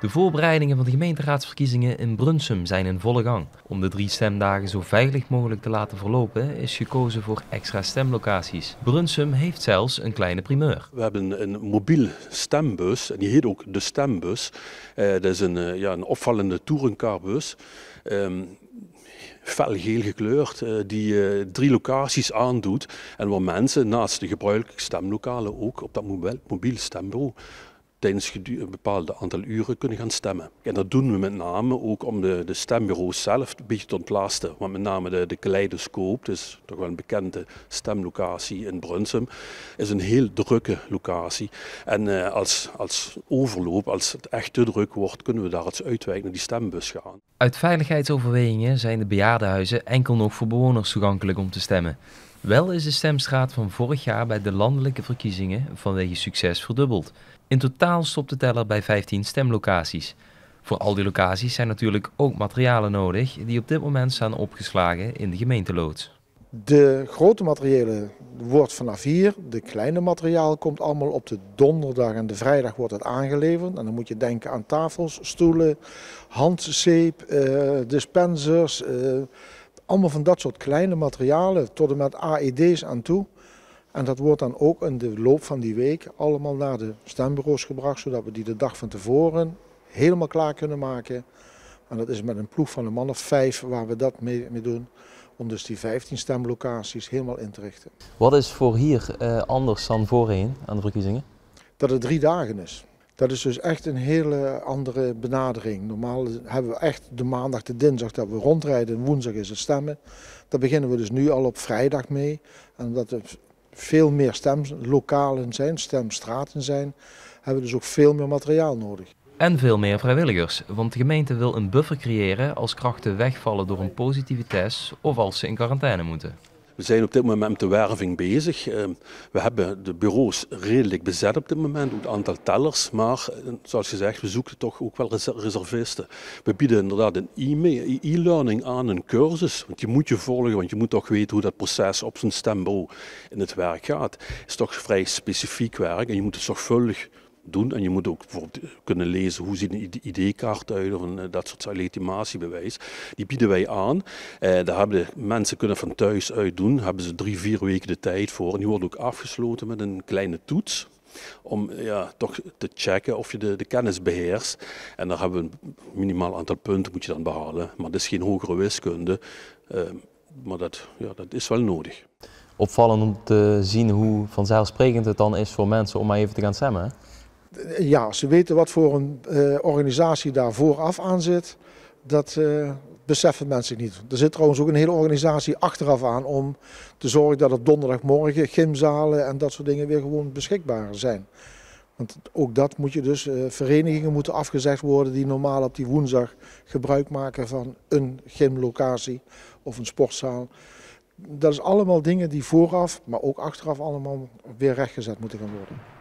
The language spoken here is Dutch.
De voorbereidingen van de gemeenteraadsverkiezingen in Brunsum zijn in volle gang. Om de drie stemdagen zo veilig mogelijk te laten verlopen is gekozen voor extra stemlocaties. Brunsum heeft zelfs een kleine primeur. We hebben een mobiel stembus en die heet ook de stembus. Eh, dat is een, eh, ja, een opvallende tourencarbus. Um, ehm, felgeel gekleurd, eh, die drie locaties aandoet en waar mensen naast de gebruikelijke stemlokalen ook op dat mobiel stembureau tijdens een bepaald aantal uren kunnen gaan stemmen. En dat doen we met name ook om de, de stembureaus zelf een beetje te ontlasten. Want met name de, de Kaleidoscoop, dus toch wel een bekende stemlocatie in Brunsum, is een heel drukke locatie. En eh, als, als overloop, als het echt te druk wordt, kunnen we daar als uitwijk naar die stembus gaan. Uit veiligheidsoverwegingen zijn de bejaardenhuizen enkel nog voor bewoners toegankelijk om te stemmen. Wel is de stemstraat van vorig jaar bij de landelijke verkiezingen vanwege succes verdubbeld. In totaal stopt de teller bij 15 stemlocaties. Voor al die locaties zijn natuurlijk ook materialen nodig die op dit moment staan opgeslagen in de gemeenteloods. De grote materialen wordt vanaf hier, de kleine materiaal komt allemaal op de donderdag en de vrijdag wordt het aangeleverd. En dan moet je denken aan tafels, stoelen, handzeep, eh, dispensers, eh, allemaal van dat soort kleine materialen tot en met AED's aan toe. En dat wordt dan ook in de loop van die week allemaal naar de stembureaus gebracht, zodat we die de dag van tevoren helemaal klaar kunnen maken. En dat is met een ploeg van een man of vijf waar we dat mee, mee doen. Om dus die 15 stemlocaties helemaal in te richten. Wat is voor hier eh, anders dan voorheen aan de verkiezingen? Dat het drie dagen is. Dat is dus echt een hele andere benadering. Normaal hebben we echt de maandag, de dinsdag dat we rondrijden. Woensdag is het stemmen. Daar beginnen we dus nu al op vrijdag mee. En omdat er veel meer stemlokalen zijn, stemstraten zijn, hebben we dus ook veel meer materiaal nodig. En veel meer vrijwilligers, want de gemeente wil een buffer creëren als krachten wegvallen door een positieve test of als ze in quarantaine moeten. We zijn op dit moment met de werving bezig. Ehm, we hebben de bureaus redelijk bezet op dit moment, het aantal tellers. Maar eh, zoals gezegd, we zoeken toch ook wel reservisten. We bieden inderdaad een e-learning aan, een cursus. Want je moet je volgen, want je moet toch weten hoe dat proces op zijn stembo in het werk gaat. Het is toch vrij specifiek werk en je moet het zorgvuldig doen. En je moet ook bijvoorbeeld eh, kunnen lezen hoe ziet een ID-kaart uit of een, eh, dat soort legitimatiebewijs. Die bieden wij aan. Eh, daar hebben mensen kunnen van thuis uit doen. Daar hebben ze drie, vier weken de tijd voor. En die wordt ook afgesloten met een kleine toets om ja, toch te checken of je de, de kennis beheerst. En daar hebben we een minimaal aantal punten moet je dan behalen. Maar dat is geen hogere wiskunde, ehm, maar dat, ja, dat is wel nodig. Opvallend om te zien hoe vanzelfsprekend het dan is voor mensen om maar even te gaan stemmen ja, ze weten wat voor een eh, organisatie daar vooraf aan zit. Dat eh, beseffen mensen niet. Er zit trouwens ook een hele organisatie achteraf aan om te zorgen dat er donderdagmorgen gymzalen en dat soort dingen weer gewoon beschikbaar zijn. Want ook dat moet je dus, eh, verenigingen moeten afgezegd worden die normaal op die woensdag gebruik maken van een gymlocatie of een sportzaal. Dat is allemaal dingen die vooraf, maar ook achteraf allemaal weer rechtgezet moeten gaan worden.